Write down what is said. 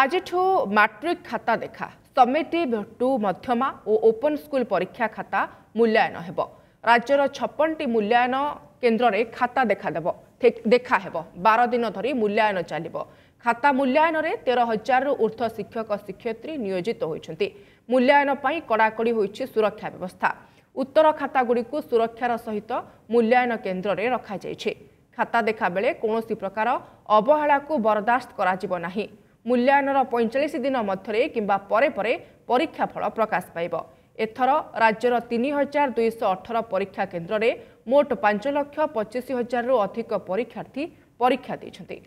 ଆଜିଠୁ ମାଟ୍ରିକ୍ ଖାତା ଦେଖା ସମିଟିଭ୍ ଟୁ ମଧ୍ୟମା ଓ ଓପନ୍ ସ୍କୁଲ ପରୀକ୍ଷା ଖାତା ମୂଲ୍ୟାୟନ ହେବ ରାଜ୍ୟର ଛପନଟି ମୂଲ୍ୟାୟନ କେନ୍ଦ୍ରରେ ଖାତା ଦେଖାଦେବ ଦେଖା ହେବ ବାର ଦିନ ଧରି ମୂଲ୍ୟାୟନ ଚାଲିବ ଖାତା ମୂଲ୍ୟାୟନରେ ତେର ହଜାରରୁ ଉର୍ଦ୍ଧ୍ୱ ଶିକ୍ଷକ ଶିକ୍ଷୟିତ୍ରୀ ନିୟୋଜିତ ହୋଇଛନ୍ତି ମୂଲ୍ୟାୟନ ପାଇଁ କଡ଼ାକଡ଼ି ହୋଇଛି ସୁରକ୍ଷା ବ୍ୟବସ୍ଥା ଉତ୍ତର ଖାତାଗୁଡ଼ିକୁ ସୁରକ୍ଷାର ସହିତ ମୂଲ୍ୟାୟନ କେନ୍ଦ୍ରରେ ରଖାଯାଇଛି ଖାତା ଦେଖା ବେଳେ କୌଣସି ପ୍ରକାର ଅବହେଳାକୁ ବରଦାସ୍ତ କରାଯିବ ନାହିଁ ମୂଲ୍ୟାୟନର ପଇଁଚାଳିଶ ଦିନ ମଧ୍ୟରେ କିମ୍ବା ପରେ ପରେ ପରୀକ୍ଷାଫଳ ପ୍ରକାଶ ପାଇବ ଏଥର ରାଜ୍ୟର ତିନି ହଜାର ଦୁଇଶହ ଅଠର ପରୀକ୍ଷା କେନ୍ଦ୍ରରେ ମୋଟ ପାଞ୍ଚ ଲକ୍ଷ ପଚିଶ ହଜାରରୁ ଅଧିକ ପରୀକ୍ଷାର୍ଥୀ ପରୀକ୍ଷା ଦେଇଛନ୍ତି